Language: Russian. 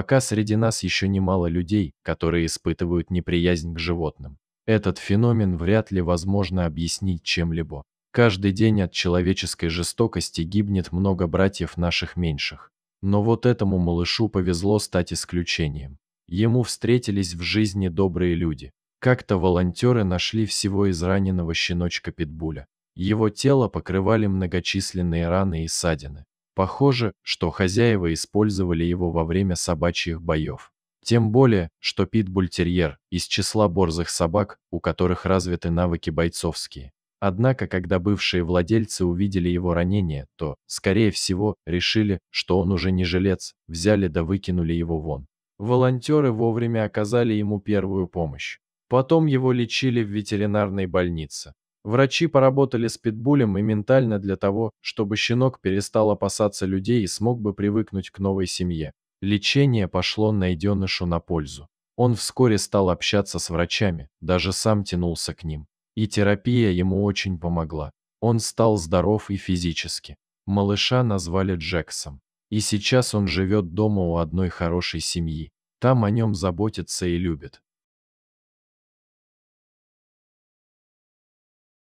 пока среди нас еще немало людей, которые испытывают неприязнь к животным. Этот феномен вряд ли возможно объяснить чем-либо. Каждый день от человеческой жестокости гибнет много братьев наших меньших. Но вот этому малышу повезло стать исключением. Ему встретились в жизни добрые люди. Как-то волонтеры нашли всего израненного щеночка Питбуля. Его тело покрывали многочисленные раны и ссадины. Похоже, что хозяева использовали его во время собачьих боев. Тем более, что питбультерьер из числа борзых собак, у которых развиты навыки бойцовские. Однако, когда бывшие владельцы увидели его ранение, то, скорее всего, решили, что он уже не жилец, взяли да выкинули его вон. Волонтеры вовремя оказали ему первую помощь. Потом его лечили в ветеринарной больнице. Врачи поработали с питбулем и ментально для того, чтобы щенок перестал опасаться людей и смог бы привыкнуть к новой семье. Лечение пошло найденышу на пользу. Он вскоре стал общаться с врачами, даже сам тянулся к ним. И терапия ему очень помогла. Он стал здоров и физически. Малыша назвали Джексом. И сейчас он живет дома у одной хорошей семьи. Там о нем заботятся и любят.